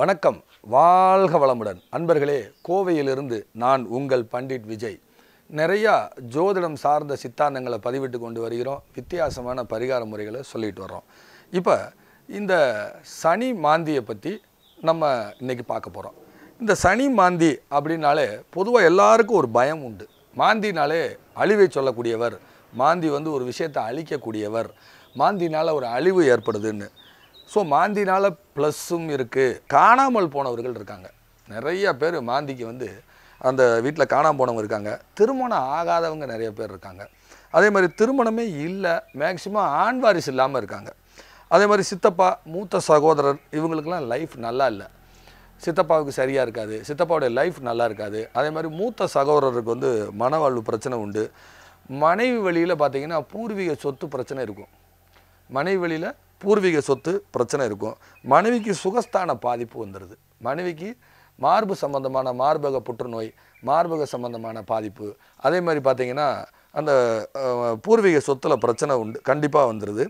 வணக்கம் வாழ்க வளமுடன் அன்பர்களே கோவையிலிருந்து நான் உங்கள் பண்டிட் விஜய் நிறையா ஜோதிடம் சார்ந்த சித்தாந்தங்களை பதிவிட்டு கொண்டு வருகிறோம் வித்தியாசமான பரிகார முறைகளை சொல்லிட்டு வர்றோம் இப்போ இந்த சனி மாந்தியை பற்றி நம்ம இன்றைக்கி பார்க்க போகிறோம் இந்த சனி மாந்தி அப்படின்னாலே பொதுவாக எல்லாருக்கும் ஒரு பயம் உண்டு மாந்தினாலே அழிவை சொல்லக்கூடியவர் மாந்தி வந்து ஒரு விஷயத்தை அழிக்கக்கூடியவர் மாந்தினால் ஒரு அழிவு ஏற்படுதுன்னு ஸோ மாந்தினால் ப்ளஸ்ஸும் இருக்குது காணாமல் போனவர்கள் இருக்காங்க நிறைய பேர் மாந்திக்கு வந்து அந்த வீட்டில் காணாமல் போனவங்க இருக்காங்க திருமணம் ஆகாதவங்க நிறைய பேர் இருக்காங்க அதே மாதிரி திருமணமே இல்லை மேக்சிமம் ஆண் வாரிசு இல்லாமல் இருக்காங்க அதே மாதிரி சித்தப்பா மூத்த சகோதரர் இவங்களுக்கெல்லாம் லைஃப் நல்லா இல்லை சித்தப்பாவுக்கு சரியாக இருக்காது சித்தப்பாவுடைய லைஃப் நல்லா இருக்காது அதே மாதிரி மூத்த சகோதரருக்கு வந்து மனவாழ்வு பிரச்சனை உண்டு மனைவி வழியில் பார்த்திங்கன்னா பூர்வீக சொத்து பிரச்சனை இருக்கும் மனைவி வழியில் பூர்வீக சொத்து பிரச்சனை இருக்கும் மனைவிக்கு சுகஸ்தான பாதிப்பு வந்துடுது மனைவிக்கு மார்பு சம்பந்தமான மார்பக புற்றுநோய் மார்பக சம்பந்தமான பாதிப்பு அதே மாதிரி பார்த்திங்கன்னா அந்த பூர்வீக சொத்தில் பிரச்சனை உண்டு கண்டிப்பாக வந்துடுது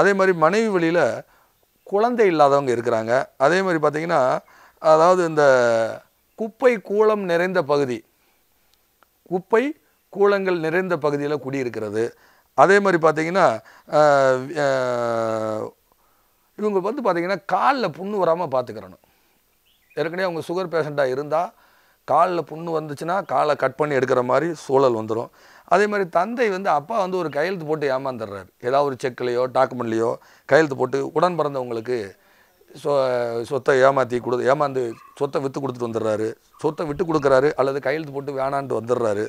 அதே மாதிரி மனைவி வழியில் குழந்தை இல்லாதவங்க இருக்கிறாங்க அதே மாதிரி பார்த்திங்கன்னா அதாவது இந்த குப்பை கூலம் நிறைந்த பகுதி குப்பை கூலங்கள் நிறைந்த பகுதியில் குடியிருக்கிறது அதே மாதிரி பார்த்தீங்கன்னா இவங்க வந்து பார்த்திங்கன்னா காலில் புண்ணு வராமல் பார்த்துக்கிறணும் ஏற்கனவே அவங்க சுகர் பேஷண்ட்டாக இருந்தால் காலில் புண்ணு வந்துச்சுன்னா காலை கட் பண்ணி எடுக்கிற மாதிரி சூழல் வந்துடும் அதே மாதிரி தந்தை வந்து அப்பா வந்து ஒரு கையெழுத்து போட்டு ஏமாந்துடுறாரு ஏதாவது ஒரு செக்லேயோ டாக்குமெண்ட்லேயோ கையெழுத்து போட்டு உடன் பிறந்தவங்களுக்கு சொ சொத்தை ஏமாற்றி கொடு ஏமாந்து சொத்தை விற்று கொடுத்துட்டு வந்துடுறாரு சொத்தை விட்டு கொடுக்குறாரு அல்லது கையெழுத்து போட்டு வேணான்ட்டு வந்துடுறாரு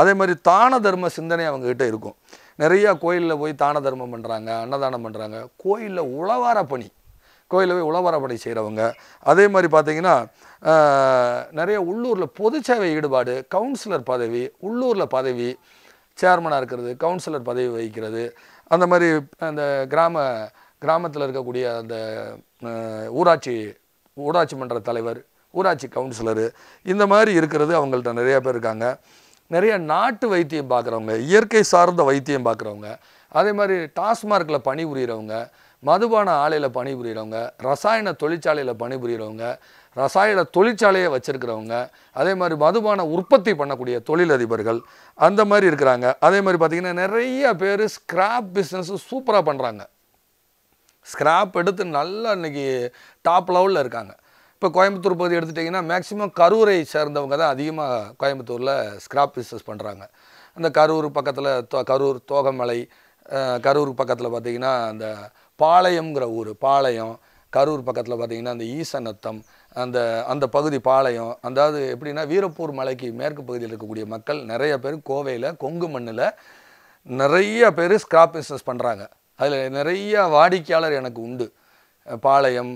அதே மாதிரி தான தர்ம சிந்தனை அவங்கக்கிட்ட இருக்கும் நிறையா கோயிலில் போய் தான தர்மம் பண்ணுறாங்க அன்னதானம் பண்ணுறாங்க கோயிலில் உழவார பணி கோயிலில் போய் உழவார பணி செய்கிறவங்க அதே மாதிரி பார்த்திங்கன்னா நிறைய உள்ளூரில் பொது சேவை ஈடுபாடு கவுன்சிலர் பதவி உள்ளூரில் பதவி சேர்மனாக இருக்கிறது கவுன்சிலர் பதவி வகிக்கிறது அந்த மாதிரி அந்த கிராம கிராமத்தில் இருக்கக்கூடிய அந்த ஊராட்சி ஊராட்சி மன்ற தலைவர் ஊராட்சி கவுன்சிலரு இந்த மாதிரி இருக்கிறது அவங்கள்ட்ட நிறைய பேர் இருக்காங்க நிறைய நாட்டு வைத்தியம் பார்க்குறவங்க இயற்கை சார்ந்த வைத்தியம் பார்க்குறவங்க அதே மாதிரி டாஸ்மார்க்கில் பணிபுரியிறவங்க மதுபான ஆலையில் பணிபுரிகிறவங்க ரசாயன தொழிற்சாலையில் பணிபுரியிறவங்க ரசாயன தொழிற்சாலையை வச்சுருக்கிறவங்க அதே மாதிரி மதுபான உற்பத்தி பண்ணக்கூடிய தொழிலதிபர்கள் அந்த மாதிரி இருக்கிறாங்க அதே மாதிரி பார்த்திங்கன்னா நிறைய பேர் ஸ்கிராப் பிஸ்னஸ்ஸு சூப்பராக பண்ணுறாங்க ஸ்கிராப் எடுத்து நல்லா இன்றைக்கி டாப் லெவலில் இருக்காங்க இப்போ கோயம்புத்தூர் பகுதி எடுத்துகிட்டிங்கன்னா மேக்ஸிமம் கரூரை சேர்ந்தவங்க தான் அதிகமாக கோயம்புத்தூரில் ஸ்கிராப் பிஸ்னஸ் பண்ணுறாங்க அந்த கரூர் பக்கத்தில் தோ கரூர் தோகமலை கரூர் பக்கத்தில் பார்த்திங்கன்னா அந்த பாளையம்ங்கிற ஊர் பாளையம் கரூர் பக்கத்தில் பார்த்திங்கன்னா அந்த ஈசநத்தம் அந்த அந்த பகுதி பாளையம் அதாவது எப்படின்னா வீரப்பூர் மலைக்கு மேற்கு பகுதியில் இருக்கக்கூடிய மக்கள் நிறைய பேர் கோவையில் கொங்கு மண்ணில் நிறைய பேர் ஸ்கிராப் பிஸ்னஸ் பண்ணுறாங்க அதில் நிறையா வாடிக்கையாளர் எனக்கு உண்டு பாளையம்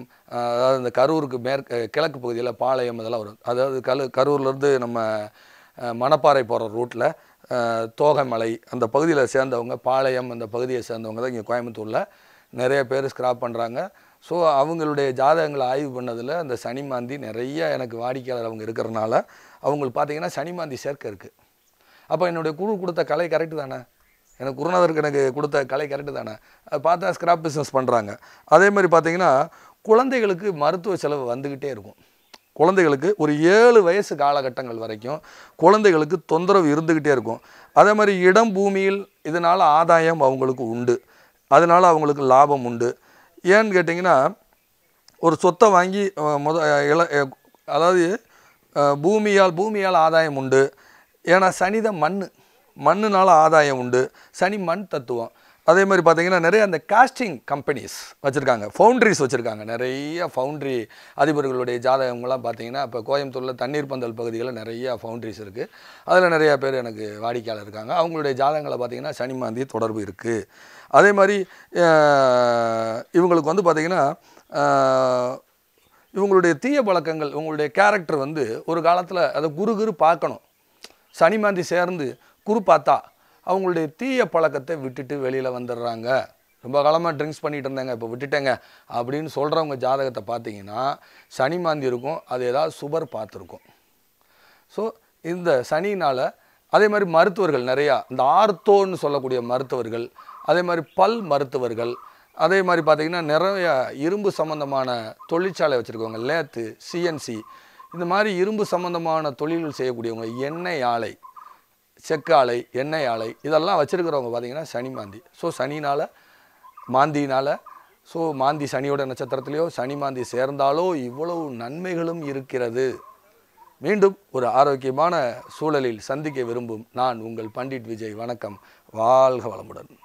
அதாவது இந்த கரூருக்கு மேற்கு கிழக்கு பகுதியில் பாளையம் இதெல்லாம் வரும் அதாவது கல் கரூர்லேருந்து நம்ம மணப்பாறை போகிற ரூட்டில் தோகமலை அந்த பகுதியில் சேர்ந்தவங்க பாளையம் அந்த பகுதியை சேர்ந்தவங்க தான் இங்கே கோயம்புத்தூரில் நிறைய பேர் ஸ்கிராப் பண்ணுறாங்க ஸோ அவங்களுடைய ஜாதகங்களை ஆய்வு பண்ணதில் அந்த சனிமாந்தி நிறைய எனக்கு வாடிக்கையாளர் அவங்க இருக்கிறனால அவங்களுக்கு பார்த்தீங்கன்னா சனிமாந்தி சேர்க்கை இருக்குது அப்போ என்னுடைய குழு கொடுத்த கலை கரெக்டு தானே எனக்கு குருநாதருக்கு எனக்கு கொடுத்த கலை கரெக்டு தானே அதை பார்த்தா ஸ்கிராப் பிஸ்னஸ் பண்ணுறாங்க அதே மாதிரி பார்த்திங்கன்னா குழந்தைகளுக்கு மருத்துவ செலவு வந்துக்கிட்டே இருக்கும் குழந்தைகளுக்கு ஒரு ஏழு வயசு காலகட்டங்கள் வரைக்கும் குழந்தைகளுக்கு தொந்தரவு இருந்துக்கிட்டே இருக்கும் அதே மாதிரி இடம் பூமியில் இதனால் ஆதாயம் அவங்களுக்கு உண்டு அதனால் அவங்களுக்கு லாபம் உண்டு ஏன்னு கேட்டிங்கன்னா ஒரு சொத்தை வாங்கி முத இள அதாவது பூமியால் பூமியால் ஆதாயம் உண்டு ஏன்னா சனித மண் மண்ணுனால ஆதாயம் உண்டு சனி மண் தத்துவம் அதே மாதிரி பார்த்திங்கன்னா நிறைய அந்த காஸ்டிங் கம்பெனிஸ் வச்சுருக்காங்க ஃபவுண்ட்ரிஸ் வச்சுருக்காங்க நிறைய ஃபவுண்ட்ரி அதிபர்களுடைய ஜாதகங்கள்லாம் பார்த்தீங்கன்னா இப்போ கோயம்புத்தூரில் தண்ணீர் பந்தல் பகுதிகளில் நிறைய ஃபவுண்ட்ரிஸ் இருக்குது அதில் நிறையா பேர் எனக்கு வாடிக்கையாளர் இருக்காங்க அவங்களுடைய ஜாதகங்களை பார்த்திங்கன்னா சனி மாந்தி தொடர்பு இருக்குது அதே மாதிரி இவங்களுக்கு வந்து பார்த்திங்கன்னா இவங்களுடைய தீய பழக்கங்கள் இவங்களுடைய கேரக்டர் வந்து ஒரு காலத்தில் அதை குரு குரு பார்க்கணும் சனிமாந்தி சேர்ந்து குரு பார்த்தா அவங்களுடைய தீய பழக்கத்தை விட்டுட்டு வெளியில் வந்துடுறாங்க ரொம்ப காலமாக ட்ரிங்க்ஸ் பண்ணிகிட்டு இருந்தாங்க இப்போ விட்டுட்டேங்க அப்படின்னு சொல்கிறவங்க ஜாதகத்தை பார்த்தீங்கன்னா சனி மாந்தி இருக்கும் அது ஏதாவது சுபர் பார்த்துருக்கும் ஸோ இந்த சனினால் அதே மாதிரி மருத்துவர்கள் நிறையா இந்த ஆர்த்தோன்னு சொல்லக்கூடிய மருத்துவர்கள் அதே மாதிரி பல் மருத்துவர்கள் அதே மாதிரி பார்த்திங்கன்னா நிறைய இரும்பு சம்மந்தமான தொழிற்சாலை வச்சுருக்கவங்க லேத்து சிஎன்சி இந்த மாதிரி இரும்பு சம்மந்தமான தொழில்கள் செய்யக்கூடியவங்க எண்ணெய் ஆலை ஆலை எண்ணெய் ஆலை இதெல்லாம் வச்சுருக்கிறவங்க பார்த்திங்கன்னா சனி மாந்தி ஸோ சனினால் மாந்தினால் ஸோ மாந்தி சனியோட நட்சத்திரத்திலேயோ சனி மாந்தி சேர்ந்தாலோ இவ்வளவு நன்மைகளும் இருக்கிறது மீண்டும் ஒரு ஆரோக்கியமான சூழலில் சந்திக்க விரும்பும் நான் உங்கள் பண்டிட் விஜய் வணக்கம் வாழ்க வளமுடன்